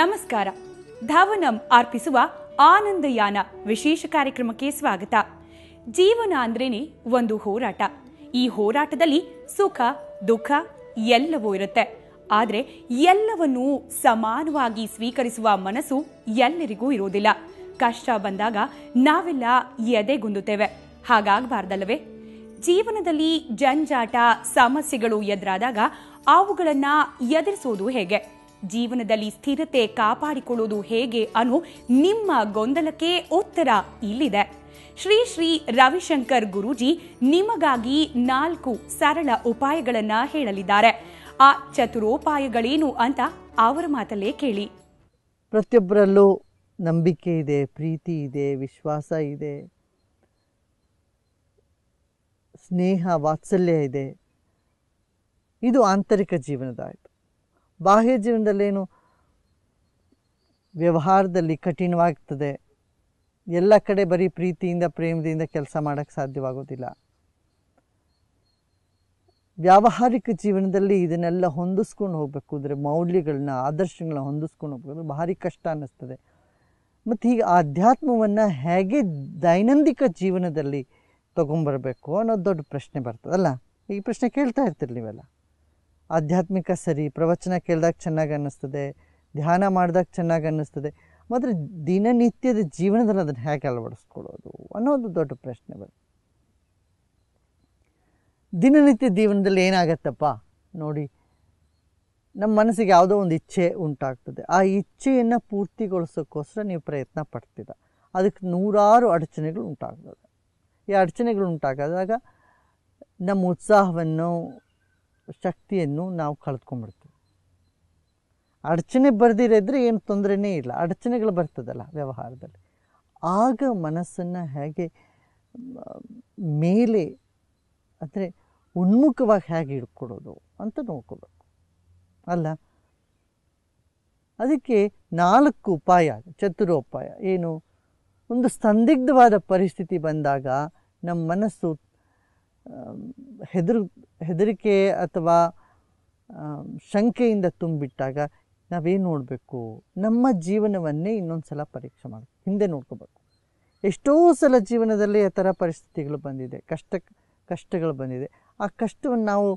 ನಮಸ್ಕಾರ ಧವನಂ ಅರ್ಪಿಸುವ ಆನಂದಯಾನ ವಿಶೇಷ ಕಾರ್ಯಕ್ರಮಕ್ಕೆ ಸ್ವಾಗತ ಜೀವನ ಅಂದ್ರೇನೆ ಒಂದು ಹೋರಾಟ ಈ ಹೋರಾಟದಲ್ಲಿ ಸುಖ ದುಃಖ ಎಲ್ಲವೂ ಇರುತ್ತೆ ಆದರೆ ಎಲ್ಲವನ್ನೂ ಸಮಾನವಾಗಿ ಸ್ವೀಕರಿಸುವ ಮನಸ್ಸು ಎಲ್ಲರಿಗೂ ಇರುವುದಿಲ್ಲ ಕಷ್ಟ ಬಂದಾಗ ನಾವೆಲ್ಲ ಎದೆಗುಂದುತ್ತೇವೆ ಹಾಗಾಗಬಾರ್ದಲ್ಲವೇ ಜೀವನದಲ್ಲಿ ಜಂಜಾಟ ಸಮಸ್ಯೆಗಳು ಎದುರಾದಾಗ ಅವುಗಳನ್ನ ಎದುರಿಸೋದು ಹೇಗೆ ಜೀವನದಲ್ಲಿ ಸ್ಥಿರತೆ ಕಾಪಾಡಿಕೊಳ್ಳುವುದು ಹೇಗೆ ಅನ್ನೋ ನಿಮ್ಮ ಗೊಂದಲಕ್ಕೆ ಉತ್ತರ ಇಲ್ಲಿದೆ ಶ್ರೀ ಶ್ರೀ ರವಿಶಂಕರ್ ಗುರುಜಿ ನಿಮಗಾಗಿ ನಾಲ್ಕು ಸರಳ ಉಪಾಯಗಳನ್ನ ಹೇಳಲಿದ್ದಾರೆ ಆ ಚತುರೋಪಾಯಗಳೇನು ಅಂತ ಅವರ ಮಾತಲ್ಲೇ ಕೇಳಿ ಪ್ರತಿಯೊಬ್ಬರಲ್ಲೂ ನಂಬಿಕೆ ಇದೆ ಪ್ರೀತಿ ಇದೆ ವಿಶ್ವಾಸ ಇದೆ ಸ್ನೇಹ ವಾತ್ಸಲ್ಯ ಇದೆ ಇದು ಆಂತರಿಕ ಜೀವನದ ಬಾಹ್ಯ ಜೀವನದಲ್ಲೇನು ವ್ಯವಹಾರದಲ್ಲಿ ಕಠಿಣವಾಗ್ತದೆ ಎಲ್ಲ ಕಡೆ ಬರೀ ಪ್ರೀತಿಯಿಂದ ಪ್ರೇಮದಿಂದ ಕೆಲಸ ಮಾಡೋಕ್ಕೆ ಸಾಧ್ಯವಾಗೋದಿಲ್ಲ ವ್ಯಾವಹಾರಿಕ ಜೀವನದಲ್ಲಿ ಇದನ್ನೆಲ್ಲ ಹೊಂದಿಸ್ಕೊಂಡು ಹೋಗಬೇಕು ಅಂದರೆ ಮೌಲ್ಯಗಳನ್ನ ಆದರ್ಶಗಳನ್ನ ಹೊಂದಿಸ್ಕೊಂಡು ಹೋಗ್ಬೇಕು ಭಾರಿ ಕಷ್ಟ ಅನ್ನಿಸ್ತದೆ ಮತ್ತು ಹೀಗೆ ಆಧ್ಯಾತ್ಮವನ್ನು ಹೇಗೆ ದೈನಂದಿಕ ಜೀವನದಲ್ಲಿ ತೊಗೊಂಬರಬೇಕು ಅನ್ನೋದು ದೊಡ್ಡ ಪ್ರಶ್ನೆ ಬರ್ತದಲ್ಲ ಈ ಪ್ರಶ್ನೆ ಕೇಳ್ತಾ ಇರ್ತೀರಿ ನೀವೆಲ್ಲ ಆಧ್ಯಾತ್ಮಿಕ ಸರಿ ಪ್ರವಚನ ಕೇಳಿದಾಗ ಚೆನ್ನಾಗಿ ಅನ್ನಿಸ್ತದೆ ಧ್ಯಾನ ಮಾಡಿದಾಗ ಚೆನ್ನಾಗಿ ಅನ್ನಿಸ್ತದೆ ಮಾತ್ರ ದಿನನಿತ್ಯದ ಜೀವನದಲ್ಲಿ ಅದನ್ನು ಹೇಗೆ ಅಳವಡಿಸ್ಕೊಳ್ಳೋದು ಅನ್ನೋದು ದೊಡ್ಡ ಪ್ರಶ್ನೆ ಬರುತ್ತೆ ದಿನನಿತ್ಯ ಜೀವನದಲ್ಲಿ ಏನಾಗತ್ತಪ್ಪ ನೋಡಿ ನಮ್ಮ ಮನಸ್ಸಿಗೆ ಯಾವುದೋ ಒಂದು ಇಚ್ಛೆ ಉಂಟಾಗ್ತದೆ ಆ ಇಚ್ಛೆಯನ್ನು ಪೂರ್ತಿಗೊಳಿಸೋಕ್ಕೋಸ್ಕರ ನೀವು ಪ್ರಯತ್ನ ಪಡ್ತೀರ ಅದಕ್ಕೆ ನೂರಾರು ಅಡಚಣೆಗಳು ಉಂಟಾಗ್ತದೆ ಈ ಅಡಚಣೆಗಳು ಉಂಟಾಗದಾಗ ನಮ್ಮ ಉತ್ಸಾಹವನ್ನು ಶಕ್ತಿಯನ್ನು ನಾವು ಕಳೆದ್ಕೊಂಡ್ಬಿಡ್ತೀವಿ ಅಡಚಣೆ ಬರೆದಿರಿದ್ರೆ ಏನು ತೊಂದರೆನೇ ಇಲ್ಲ ಅಡಚಣೆಗಳು ಬರ್ತದಲ್ಲ ವ್ಯವಹಾರದಲ್ಲಿ ಆಗ ಮನಸ್ಸನ್ನು ಹೇಗೆ ಮೇಲೆ ಅಂದರೆ ಉನ್ಮುಖವಾಗಿ ಹೇಗೆ ಇಟ್ಕೊಡೋದು ಅಂತ ನೋಡ್ಕೋಬೇಕು ಅಲ್ಲ ಅದಕ್ಕೆ ನಾಲ್ಕು ಉಪಾಯ ಚತುರೋಪಾಯ ಏನು ಒಂದು ಸಂದಿಗ್ಧವಾದ ಪರಿಸ್ಥಿತಿ ಬಂದಾಗ ನಮ್ಮ ಮನಸ್ಸು ಹೆದರು ಹೆದರಿಕೆ ಅಥವಾ ಶಂಕೆಯಿಂದ ತುಂಬಿಟ್ಟಾಗ ನಾವೇನು ನೋಡಬೇಕು ನಮ್ಮ ಜೀವನವನ್ನೇ ಇನ್ನೊಂದು ಸಲ ಪರೀಕ್ಷೆ ಮಾಡಬೇಕು ಹಿಂದೆ ನೋಡ್ಕೋಬೇಕು ಎಷ್ಟೋ ಸಲ ಜೀವನದಲ್ಲಿ ಆ ಥರ ಪರಿಸ್ಥಿತಿಗಳು ಬಂದಿದೆ ಕಷ್ಟ ಕಷ್ಟಗಳು ಬಂದಿದೆ ಆ ಕಷ್ಟವನ್ನು ನಾವು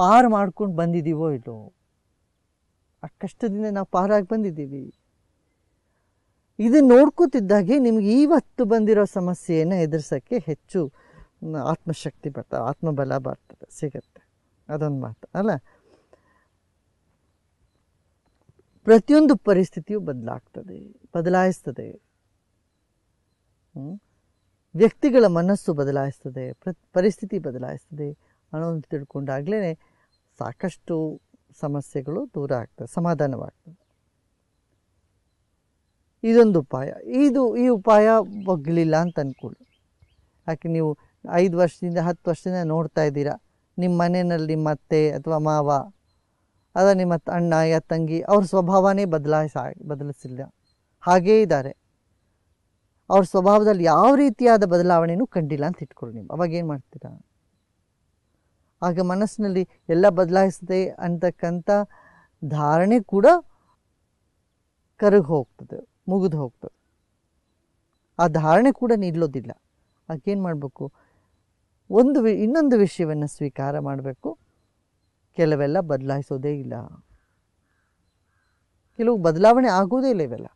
ಪಾರು ಮಾಡ್ಕೊಂಡು ಬಂದಿದ್ದೀವೋ ಇಲ್ಲೋ ಆ ಕಷ್ಟದಿಂದ ನಾವು ಪಾರಾಗಿ ಬಂದಿದ್ದೀವಿ ಇದು ನೋಡ್ಕೋತಿದ್ದಾಗೆ ನಿಮ್ಗೆ ಇವತ್ತು ಬಂದಿರೋ ಸಮಸ್ಯೆಯನ್ನು ಎದುರಿಸೋಕ್ಕೆ ಹೆಚ್ಚು ಆತ್ಮಶಕ್ತಿ ಬರ್ತದೆ ಆತ್ಮಬಲ ಬರ್ತದೆ ಸಿಗುತ್ತೆ ಅದೊಂದು ಮಾತು ಅಲ್ಲ ಪ್ರತಿಯೊಂದು ಪರಿಸ್ಥಿತಿಯು ಬದಲಾಗ್ತದೆ ಬದಲಾಯಿಸ್ತದೆ ವ್ಯಕ್ತಿಗಳ ಮನಸ್ಸು ಬದಲಾಯಿಸ್ತದೆ ಪ್ರ ಪರಿಸ್ಥಿತಿ ಬದಲಾಯಿಸ್ತದೆ ಅನ್ನೋದು ತಿಳ್ಕೊಂಡಾಗಲೇ ಸಾಕಷ್ಟು ಸಮಸ್ಯೆಗಳು ದೂರ ಆಗ್ತದೆ ಸಮಾಧಾನವಾಗ್ತದೆ ಇದೊಂದು ಉಪಾಯ ಇದು ಈ ಉಪಾಯ ಒಗ್ಲಿಲ್ಲ ಅಂತ ಅಂದ್ಕೊಳ್ಳಿ ಯಾಕೆ ನೀವು ಐದು ವರ್ಷದಿಂದ ಹತ್ತು ವರ್ಷದಿಂದ ನೋಡ್ತಾ ಇದ್ದೀರಾ ನಿಮ್ಮ ಮನೆಯಲ್ಲಿ ಮತ್ತೆ ಅಥವಾ ಮಾವ ಅದ ನಿಮ್ಮ ಅಣ್ಣ ಯ ತಂಗಿ ಅವ್ರ ಸ್ವಭಾವನೇ ಬದಲಾಯಿಸ ಬದಲಿಸಿಲ್ಲ ಹಾಗೇ ಇದ್ದಾರೆ ಅವ್ರ ಸ್ವಭಾವದಲ್ಲಿ ಯಾವ ರೀತಿಯಾದ ಬದಲಾವಣೆಯೂ ಕಂಡಿಲ್ಲ ಅಂತ ಇಟ್ಕೊಳ್ಳಿ ನೀವು ಅವಾಗ ಏನು ಮಾಡ್ತೀರಾ ಆಗ ಮನಸ್ಸಿನಲ್ಲಿ ಎಲ್ಲ ಬದಲಾಯಿಸಿದೆ ಅಂತಕ್ಕಂಥ ಧಾರಣೆ ಕೂಡ ಕರಗಿ ಹೋಗ್ತದೆ ಮುಗಿದು ಹೋಗ್ತದೆ ಆ ಧಾರಣೆ ಕೂಡ ನಿಲ್ಲೋದಿಲ್ಲ ಆಗೇನು ಮಾಡಬೇಕು ಒಂದು ವಿ ಇನ್ನೊಂದು ವಿಷಯವನ್ನು ಸ್ವೀಕಾರ ಮಾಡಬೇಕು ಕೆಲವೆಲ್ಲ ಬದಲಾಯಿಸೋದೇ ಇಲ್ಲ ಕೆಲವು ಬದಲಾವಣೆ ಆಗೋದೇ ಇಲ್ಲ ಇವೆಲ್ಲ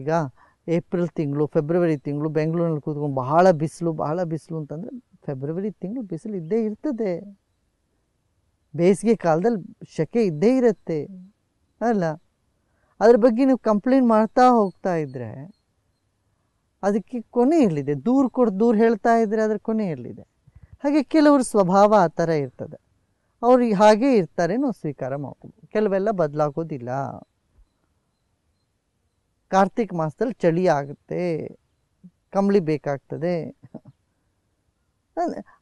ಈಗ ಏಪ್ರಿಲ್ ತಿಂಗಳು ಫೆಬ್ರವರಿ ತಿಂಗಳು ಬೆಂಗಳೂರಿನಲ್ಲಿ ಕೂತ್ಕೊಂಡು ಬಹಳ ಬಿಸಿಲು ಬಹಳ ಬಿಸಿಲು ಅಂತಂದರೆ ಫೆಬ್ರವರಿ ತಿಂಗಳು ಬಿಸಿಲು ಇದ್ದೇ ಇರ್ತದೆ ಬೇಸಿಗೆ ಕಾಲದಲ್ಲಿ ಶೆಕೆ ಇದ್ದೇ ಇರುತ್ತೆ ಅಲ್ಲ ಅದ್ರ ಬಗ್ಗೆ ನೀವು ಕಂಪ್ಲೇಂಟ್ ಮಾಡ್ತಾ ಹೋಗ್ತಾ ಇದ್ದರೆ ಅದಕ್ಕೆ ಕೊನೆ ಇರಲಿದೆ ದೂರ ಕೊಟ್ಟು ದೂರು ಹೇಳ್ತಾ ಇದ್ದರೆ ಅದರ ಕೊನೆ ಇರಲಿದೆ ಹಾಗೆ ಕೆಲವರು ಸ್ವಭಾವ ಆ ಥರ ಇರ್ತದೆ ಅವ್ರು ಹಾಗೇ ಇರ್ತಾರೆ ನಾವು ಸ್ವೀಕಾರ ಮಾಡ್ಕೊಬೋದು ಕೆಲವೆಲ್ಲ ಬದಲಾಗೋದಿಲ್ಲ ಕಾರ್ತಿಕ್ ಮಾಸದಲ್ಲಿ ಚಳಿ ಆಗುತ್ತೆ ಕಂಬಳಿ ಬೇಕಾಗ್ತದೆ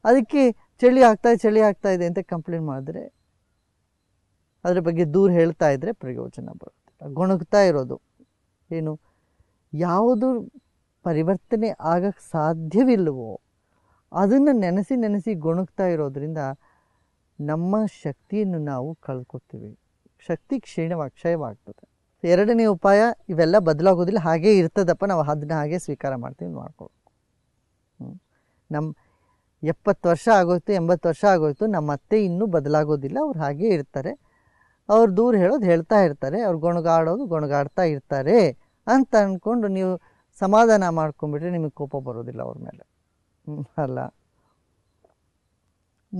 ಅದಕ್ಕೆ ಚಳಿ ಆಗ್ತಾ ಚಳಿ ಆಗ್ತಾ ಇದೆ ಅಂತ ಕಂಪ್ಲೇಂಟ್ ಮಾಡಿದ್ರೆ ಅದ್ರ ಬಗ್ಗೆ ದೂರ ಹೇಳ್ತಾ ಇದ್ದರೆ ಪ್ರಯೋಜನ ಬರುತ್ತೆ ಗೊಣಗ್ತಾ ಇರೋದು ಏನು ಯಾವುದು ಪರಿವರ್ತನೆ ಆಗಕ್ಕೆ ಸಾಧ್ಯವಿಲ್ಲವೋ ಅದನ್ನು ನೆನೆಸಿ ನೆನೆಸಿ ಗೊಣಗ್ತಾ ಇರೋದ್ರಿಂದ ನಮ್ಮ ಶಕ್ತಿಯನ್ನು ನಾವು ಕಳ್ಕೊತೀವಿ ಶಕ್ತಿ ಕ್ಷೀಣವಾಗಿ ಕ್ಷಯವಾಗ್ತದೆ ಎರಡನೇ ಉಪಾಯ ಇವೆಲ್ಲ ಬದಲಾಗೋದಿಲ್ಲ ಹಾಗೇ ಇರ್ತದಪ್ಪ ನಾವು ಅದನ್ನ ಹಾಗೆ ಸ್ವೀಕಾರ ಮಾಡ್ತೀವಿ ಹ್ಞೂ ನಮ್ಮ ಎಪ್ಪತ್ತು ವರ್ಷ ಆಗೋಯ್ತು ಎಂಬತ್ತು ವರ್ಷ ಆಗೋಯ್ತು ನಮ್ಮ ಅತ್ತೆ ಇನ್ನೂ ಬದಲಾಗೋದಿಲ್ಲ ಅವ್ರು ಹಾಗೇ ಇರ್ತಾರೆ ಅವ್ರು ದೂರ ಹೇಳೋದು ಹೇಳ್ತಾ ಇರ್ತಾರೆ ಅವ್ರು ಗೊಣಗಾಡೋದು ಗೊಣಗಾಡ್ತಾ ಇರ್ತಾರೆ ಅಂತ ಅಂದ್ಕೊಂಡು ನೀವು ಸಮಾಧಾನ ಮಾಡ್ಕೊಂಡ್ಬಿಟ್ರೆ ನಿಮಗೆ ಕೋಪ ಬರೋದಿಲ್ಲ ಅವ್ರ ಮೇಲೆ ಅಲ್ಲ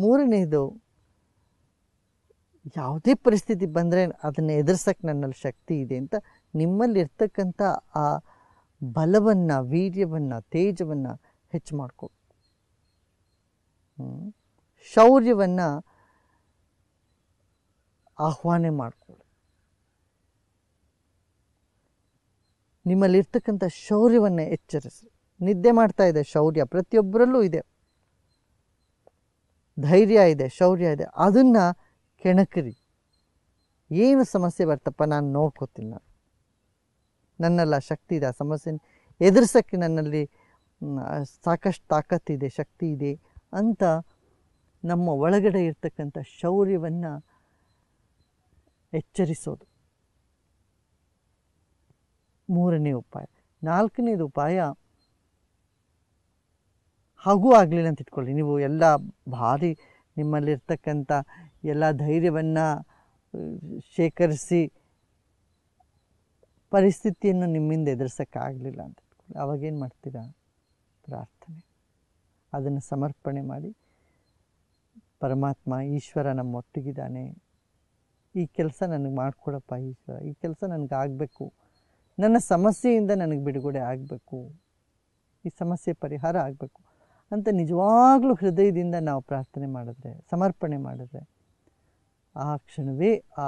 ಮೂರನೇದು ಯಾವುದೇ ಪರಿಸ್ಥಿತಿ ಬಂದರೆ ಅದನ್ನು ಎದುರಿಸೋಕ್ಕೆ ನನ್ನಲ್ಲಿ ಶಕ್ತಿ ಇದೆ ಅಂತ ನಿಮ್ಮಲ್ಲಿರ್ತಕ್ಕಂಥ ಆ ಬಲವನ್ನು ವೀರ್ಯವನ್ನು ತೇಜವನ್ನು ಹೆಚ್ಚು ಮಾಡ್ಕೋ ಶೌರ್ಯವನ್ನು ಆಹ್ವಾನ ಮಾಡಿಕೊಳ್ಳಿ ನಿಮ್ಮಲ್ಲಿರ್ತಕ್ಕಂಥ ಶೌರ್ಯವನ್ನು ಎಚ್ಚರಿಸಿ ನಿದ್ದೆ ಮಾಡ್ತಾ ಇದೆ ಶೌರ್ಯ ಪ್ರತಿಯೊಬ್ಬರಲ್ಲೂ ಇದೆ ಧೈರ್ಯ ಇದೆ ಶೌರ್ಯ ಇದೆ ಅದನ್ನು ಕೆಣಕರಿ ಏನು ಸಮಸ್ಯೆ ಬರ್ತಪ್ಪ ನಾನು ನೋಡ್ಕೋತೀನಿ ನಾನು ನನ್ನೆಲ್ಲ ಶಕ್ತಿ ಇದೆ ಆ ಸಮಸ್ಯೆನ ಎದುರಿಸೋಕ್ಕೆ ನನ್ನಲ್ಲಿ ಸಾಕಷ್ಟು ತಾಕತ್ತಿದೆ ಶಕ್ತಿ ಇದೆ ಅಂತ ನಮ್ಮ ಒಳಗಡೆ ಇರ್ತಕ್ಕಂಥ ಶೌರ್ಯವನ್ನು ಎಚ್ಚರಿಸೋದು ಮೂರನೇ ಉಪಾಯ ನಾಲ್ಕನೇದು ಉಪಾಯ ಹಾಗೂ ಆಗಲಿಲ್ಲ ಅಂತ ಇಟ್ಕೊಳ್ಳಿ ನೀವು ಎಲ್ಲ ಭಾರಿ ನಿಮ್ಮಲ್ಲಿರ್ತಕ್ಕಂಥ ಎಲ್ಲ ಧೈರ್ಯವನ್ನು ಶೇಖರಿಸಿ ಪರಿಸ್ಥಿತಿಯನ್ನು ನಿಮ್ಮಿಂದ ಎದುರಿಸೋಕ್ಕಾಗಲಿಲ್ಲ ಅಂತ ಇಟ್ಕೊಳ್ಳಿ ಅವಾಗೇನು ಮಾಡ್ತೀರಾ ಪ್ರಾರ್ಥನೆ ಅದನ್ನು ಸಮರ್ಪಣೆ ಮಾಡಿ ಪರಮಾತ್ಮ ಈಶ್ವರ ನಮ್ಮ ನಮ್ಮೊಟ್ಟಿಗಿದ್ದಾನೆ ಈ ಕೆಲಸ ನನಗೆ ಮಾಡಿಕೊಡಪ್ಪ ಈಶ್ವರ ಈ ಕೆಲಸ ನನಗಾಗಬೇಕು ನನ್ನ ಸಮಸ್ಯೆಯಿಂದ ನನಗೆ ಬಿಡುಗಡೆ ಆಗಬೇಕು ಈ ಸಮಸ್ಯೆ ಪರಿಹಾರ ಆಗಬೇಕು ಅಂತ ನಿಜವಾಗ್ಲೂ ಹೃದಯದಿಂದ ನಾವು ಪ್ರಾರ್ಥನೆ ಮಾಡಿದ್ರೆ ಸಮರ್ಪಣೆ ಮಾಡಿದ್ರೆ ಆ ಕ್ಷಣವೇ ಆ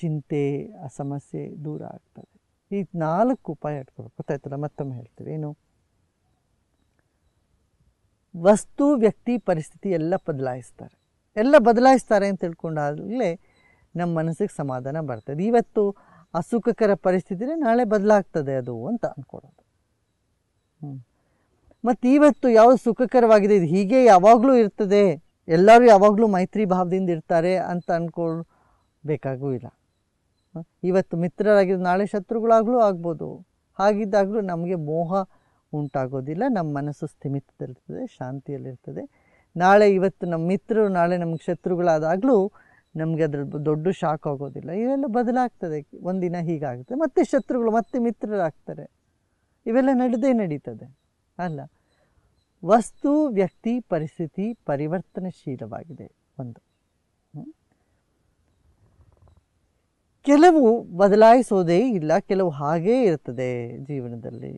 ಚಿಂತೆ ಆ ಸಮಸ್ಯೆ ದೂರ ಆಗ್ತದೆ ಈ ನಾಲ್ಕು ಉಪಾಯ ಇಟ್ಕೊಬೇಕು ಗೊತ್ತಾಯ್ತಲ್ಲ ಮತ್ತೊಮ್ಮೆ ಹೇಳ್ತೀವಿ ಏನು ವಸ್ತು ವ್ಯಕ್ತಿ ಪರಿಸ್ಥಿತಿ ಎಲ್ಲ ಬದಲಾಯಿಸ್ತಾರೆ ಎಲ್ಲ ಬದಲಾಯಿಸ್ತಾರೆ ಅಂತ ತಿಳ್ಕೊಂಡಾಗಲೇ ನಮ್ಮ ಮನಸ್ಸಿಗೆ ಸಮಾಧಾನ ಬರ್ತದೆ ಇವತ್ತು ಅಸುಖಕರ ಪರಿಸ್ಥಿತಿನೇ ನಾಳೆ ಬದಲಾಗ್ತದೆ ಅದು ಅಂತ ಅನ್ಕೊಳೋದು ಹ್ಞೂ ಮತ್ತು ಇವತ್ತು ಯಾವ ಸುಖಕರವಾಗಿದೆ ಇದು ಹೀಗೆ ಯಾವಾಗಲೂ ಇರ್ತದೆ ಎಲ್ಲರೂ ಯಾವಾಗಲೂ ಮೈತ್ರಿ ಭಾವದಿಂದ ಇರ್ತಾರೆ ಅಂತ ಅಂದ್ಕೊಳ್ಬೇಕಾಗೂ ಇಲ್ಲ ಇವತ್ತು ಮಿತ್ರರಾಗಿ ನಾಳೆ ಶತ್ರುಗಳಾಗಲೂ ಆಗ್ಬೋದು ಹಾಗಿದ್ದಾಗಲೂ ನಮಗೆ ಮೋಹ ಉಂಟಾಗೋದಿಲ್ಲ ನಮ್ಮ ಮನಸ್ಸು ಸ್ಥಿಮಿತದಲ್ಲಿರ್ತದೆ ಶಾಂತಿಯಲ್ಲಿರ್ತದೆ ನಾಳೆ ಇವತ್ತು ನಮ್ಮ ಮಿತ್ರರು ನಾಳೆ ನಮ್ಗೆ ಶತ್ರುಗಳಾದಾಗಲೂ ನಮಗೆ ಅದ್ರ ದೊಡ್ಡ ಶಾಕ್ ಆಗೋದಿಲ್ಲ ಇವೆಲ್ಲ ಬದಲಾಗ್ತದೆ ಒಂದಿನ ಹೀಗಾಗುತ್ತೆ ಮತ್ತೆ ಶತ್ರುಗಳು ಮತ್ತೆ ಮಿತ್ರರಾಗ್ತಾರೆ ಇವೆಲ್ಲ ನಡೆದೇ ನಡೀತದೆ ಅಲ್ಲ ವಸ್ತು ವ್ಯಕ್ತಿ ಪರಿಸ್ಥಿತಿ ಪರಿವರ್ತನಶೀಲವಾಗಿದೆ ಒಂದು ಕೆಲವು ಬದಲಾಯಿಸೋದೇ ಇಲ್ಲ ಕೆಲವು ಹಾಗೇ ಇರ್ತದೆ ಜೀವನದಲ್ಲಿ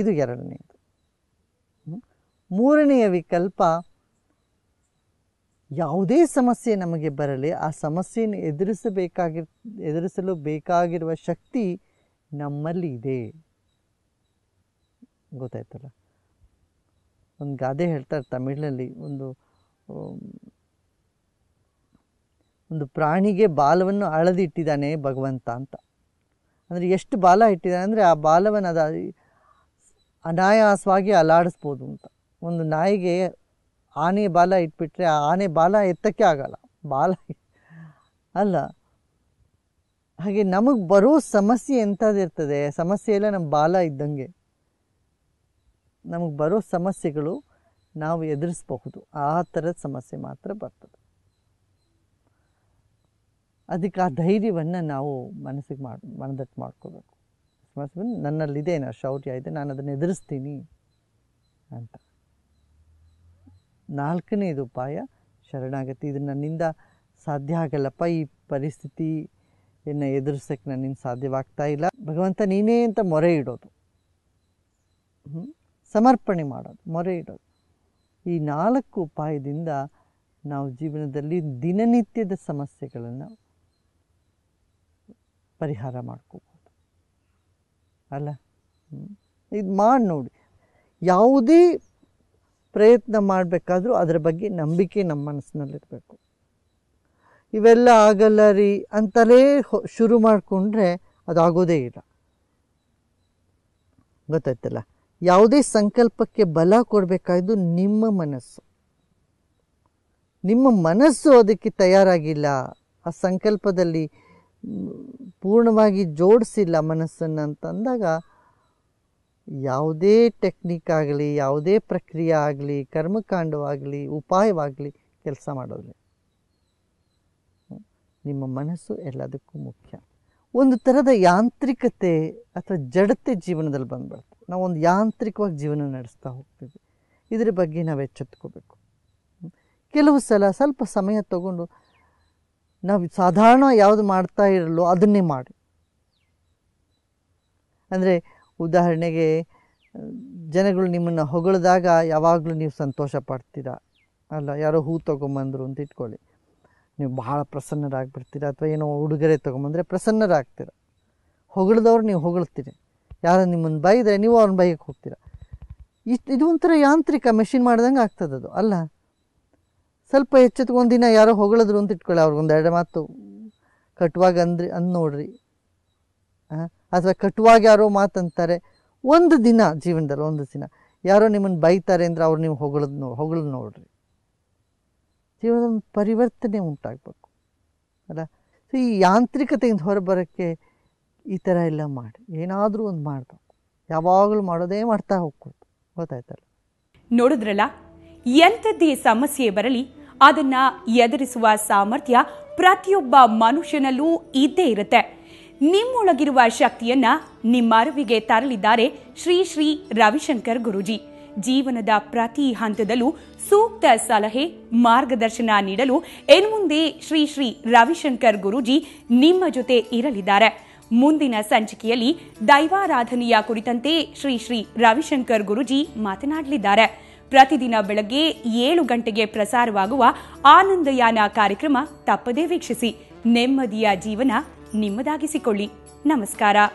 ಇದು ಎರಡನೆಯದು ಮೂರನೆಯ ವಿಕಲ್ಪ ಯಾವುದೇ ಸಮಸ್ಯೆ ನಮಗೆ ಬರಲಿ ಆ ಸಮಸ್ಯೆಯನ್ನು ಎದುರಿಸಬೇಕಾಗಿ ಎದುರಿಸಲು ಬೇಕಾಗಿರುವ ಶಕ್ತಿ ನಮ್ಮಲ್ಲಿ ಇದೆ ಗೊತ್ತಾಯ್ತಲ್ಲ ಒಂದು ಗಾದೆ ಹೇಳ್ತಾರೆ ತಮಿಳಲ್ಲಿ ಒಂದು ಒಂದು ಪ್ರಾಣಿಗೆ ಬಾಲವನ್ನು ಅಳದಿಟ್ಟಿದ್ದಾನೆ ಭಗವಂತ ಅಂತ ಅಂದರೆ ಎಷ್ಟು ಬಾಲ ಇಟ್ಟಿದ್ದಾನೆ ಅಂದರೆ ಆ ಬಾಲವನ್ನು ಅದ ಅನಾಯಾಸವಾಗಿ ಅಲಾಡಿಸ್ಬೋದು ಅಂತ ಒಂದು ನಾಯಿಗೆ ಆನೆ ಬಾಲ ಇಟ್ಬಿಟ್ರೆ ಆ ಆನೆ ಬಾಲ ಎತ್ತಕ್ಕೆ ಆಗಲ್ಲ ಬಾಲ ಅಲ್ಲ ಹಾಗೆ ನಮಗೆ ಬರೋ ಸಮಸ್ಯೆ ಎಂಥದ್ದಿರ್ತದೆ ಸಮಸ್ಯೆ ಎಲ್ಲ ನಮ್ಮ ಬಾಲ ಇದ್ದಂಗೆ ನಮಗೆ ಬರೋ ಸಮಸ್ಯೆಗಳು ನಾವು ಎದುರಿಸಬಹುದು ಆ ಥರದ ಸಮಸ್ಯೆ ಮಾತ್ರ ಬರ್ತದೆ ಅದಕ್ಕೆ ಆ ಧೈರ್ಯವನ್ನು ನಾವು ಮನಸ್ಸಿಗೆ ಮಾಡಿ ಮನದಟ್ಟು ಮಾಡ್ಕೋಬೇಕು ನನ್ನಲ್ಲಿದೆ ನಾ ಶೌರ್ಯ ಇದೆ ನಾನು ಅದನ್ನು ಎದುರಿಸ್ತೀನಿ ಅಂತ ನಾಲ್ಕನೇದು ಉಪಾಯ ಶರಣಾಗತಿ ಇದು ನನ್ನಿಂದ ಸಾಧ್ಯ ಆಗಲ್ಲಪ್ಪ ಈ ಪರಿಸ್ಥಿತಿಯನ್ನು ಎದುರಿಸೋಕ್ಕೆ ನನ್ನಿಂದ ಸಾಧ್ಯವಾಗ್ತಾ ಇಲ್ಲ ಭಗವಂತ ನೀನೇ ಅಂತ ಮೊರೆ ಇಡೋದು ಸಮರ್ಪಣೆ ಮಾಡೋದು ಮೊರೆ ಇಡೋದು ಈ ನಾಲ್ಕು ಉಪಾಯದಿಂದ ನಾವು ಜೀವನದಲ್ಲಿ ದಿನನಿತ್ಯದ ಸಮಸ್ಯೆಗಳನ್ನು ಪರಿಹಾರ ಮಾಡ್ಕೋಬೋದು ಅಲ್ಲ ಇದು ಮಾಡಿ ನೋಡಿ ಯಾವುದೇ ಪ್ರಯತ್ನ ಮಾಡಬೇಕಾದ್ರೂ ಅದರ ಬಗ್ಗೆ ನಂಬಿಕೆ ನಮ್ಮ ಮನಸ್ಸಿನಲ್ಲಿರಬೇಕು ಇವೆಲ್ಲ ಆಗಲ್ಲ ರೀ ಅಂತಲೇ ಶುರು ಮಾಡಿಕೊಂಡ್ರೆ ಅದಾಗೋದೇ ಇಲ್ಲ ಗೊತ್ತಾಯ್ತಲ್ಲ ಯಾವುದೇ ಸಂಕಲ್ಪಕ್ಕೆ ಬಲ ಕೊಡಬೇಕಾದ್ದು ನಿಮ್ಮ ಮನಸ್ಸು ನಿಮ್ಮ ಮನಸ್ಸು ಅದಕ್ಕೆ ತಯಾರಾಗಿಲ್ಲ ಆ ಸಂಕಲ್ಪದಲ್ಲಿ ಪೂರ್ಣವಾಗಿ ಜೋಡಿಸಿಲ್ಲ ಮನಸ್ಸನ್ನು ಅಂತಂದಾಗ ಯಾವುದೇ ಟೆಕ್ನಿಕ್ ಆಗಲಿ ಯಾವುದೇ ಪ್ರಕ್ರಿಯೆ ಆಗಲಿ ಕರ್ಮಕಾಂಡವಾಗಲಿ ಉಪಾಯವಾಗಲಿ ಕೆಲಸ ಮಾಡೋದಿಲ್ಲ ನಿಮ್ಮ ಮನಸ್ಸು ಎಲ್ಲದಕ್ಕೂ ಮುಖ್ಯ ಒಂದು ಥರದ ಯಾಂತ್ರಿಕತೆ ಅಥವಾ ಜಡತೆ ಜೀವನದಲ್ಲಿ ಬಂದ್ಬಿಡುತ್ತೆ ನಾವು ಒಂದು ಯಾಂತ್ರಿಕವಾಗಿ ಜೀವನ ನಡೆಸ್ತಾ ಹೋಗ್ತೀವಿ ಇದರ ಬಗ್ಗೆ ನಾವು ಎಚ್ಚೆತ್ಕೋಬೇಕು ಕೆಲವು ಸಲ ಸ್ವಲ್ಪ ಸಮಯ ತಗೊಂಡು ನಾವು ಸಾಧಾರಣ ಯಾವುದು ಮಾಡ್ತಾ ಇರಲ್ಲೋ ಅದನ್ನೇ ಮಾಡಿ ಅಂದರೆ ಉದಾಹರಣೆಗೆ ಜನಗಳು ನಿಮ್ಮನ್ನು ಹೊಗಳಿದಾಗ ಯಾವಾಗಲೂ ನೀವು ಸಂತೋಷ ಪಡ್ತೀರಾ ಅಲ್ಲ ಯಾರೋ ಹೂ ತೊಗೊಂಬಂದರು ಅಂತ ಇಟ್ಕೊಳ್ಳಿ ನೀವು ಬಹಳ ಪ್ರಸನ್ನರಾಗ್ಬಿಡ್ತೀರಾ ಅಥವಾ ಏನೋ ಉಡುಗೊರೆ ತೊಗೊಂಬಂದರೆ ಪ್ರಸನ್ನರಾಗ್ತೀರ ಹೊಗಳಿದವ್ರು ನೀವು ಹೊಗಳ್ತೀರಿ ಯಾರು ನಿಮ್ಮನ್ನು ಬೈದರೆ ನೀವು ಅವ್ರನ್ನ ಬೈಯಕ್ಕೆ ಹೋಗ್ತೀರಾ ಇಷ್ಟು ಇದು ಒಂಥರ ಯಾಂತ್ರಿಕ ಮೆಷಿನ್ ಮಾಡ್ದಂಗೆ ಆಗ್ತದೆ ಅದು ಅಲ್ಲ ಸ್ವಲ್ಪ ಎಚ್ಚೆತ್ಕೊಂಡು ದಿನ ಯಾರೋ ಹೊಗಳಿದ್ರು ಅಂತ ಇಟ್ಕೊಳ್ಳಿ ಅವ್ರಿಗೊಂದು ಎರಡು ಮಾತು ಕಟ್ಟುವಾಗ ಅಂದ್ರಿ ಅಂದು ನೋಡ್ರಿ ಹಾಂ ಅಥವಾ ಕಟುವಾಗಿ ಯಾರೋ ಮಾತಂತಾರೆ ಒಂದು ದಿನ ಜೀವನದಲ್ಲಿ ಒಂದು ದಿನ ಯಾರೋ ನಿಮ್ಮನ್ನು ಬೈತಾರೆ ಅಂದರೆ ಅವ್ರು ನೀವು ಹೊಗಳದ್ ನೋ ಹೊಗಳು ನೋಡ್ರಿ ಜೀವನದ ಪರಿವರ್ತನೆ ಉಂಟಾಗಬೇಕು ಅಲ್ಲ ಸೊ ಈ ಯಾಂತ್ರಿಕತೆಯಿಂದ ಹೊರಬರೋಕ್ಕೆ ಈ ಥರ ಎಲ್ಲ ಮಾಡಿ ಏನಾದರೂ ಒಂದು ಮಾಡಬೇಕು ಯಾವಾಗಲೂ ಮಾಡೋದೇ ಮಾಡ್ತಾ ಹೋಗ್ಬೋದು ಗೊತ್ತಾಯ್ತಲ್ಲ ನೋಡಿದ್ರಲ್ಲ ಎಂಥದ್ದೇ ಸಮಸ್ಯೆ ಬರಲಿ ಅದನ್ನು ಎದುರಿಸುವ ಸಾಮರ್ಥ್ಯ ಪ್ರತಿಯೊಬ್ಬ ಮನುಷ್ಯನಲ್ಲೂ ಇದ್ದೇ ಇರುತ್ತೆ ನಿಮ್ಮೊಳಗಿರುವ ಶಕ್ತಿಯನ್ನ ನಿಮ್ಮ ಅರಿವಿಗೆ ತರಲಿದ್ದಾರೆ ಶ್ರೀ ಶ್ರೀ ರವಿಶಂಕರ್ ಗುರುಜಿ ಜೀವನದ ಪ್ರತಿ ಹಂತದಲ್ಲೂ ಸೂಕ್ತ ಸಲಹೆ ಮಾರ್ಗದರ್ಶನ ನೀಡಲು ಇನ್ಮುಂದೆ ಶ್ರೀ ಶ್ರೀ ರವಿಶಂಕರ್ ಗುರುಜಿ ನಿಮ್ಮ ಜೊತೆ ಇರಲಿದ್ದಾರೆ ಮುಂದಿನ ಸಂಚಿಕೆಯಲ್ಲಿ ದೈವಾರಾಧನೆಯ ಕುರಿತಂತೆ ಶ್ರೀ ಶ್ರೀ ರವಿಶಂಕರ್ ಗುರುಜಿ ಮಾತನಾಡಲಿದ್ದಾರೆ ಪ್ರತಿದಿನ ಬೆಳಗ್ಗೆ ಏಳು ಗಂಟೆಗೆ ಪ್ರಸಾರವಾಗುವ ಆನಂದಯಾನ ಕಾರ್ಯಕ್ರಮ ತಪ್ಪದೇ ವೀಕ್ಷಿಸಿ ನೆಮ್ಮದಿಯ ಜೀವನ ನಿಮ್ಮದಾಗಿಸಿಕೊಳ್ಳಿ ನಮಸ್ಕಾರ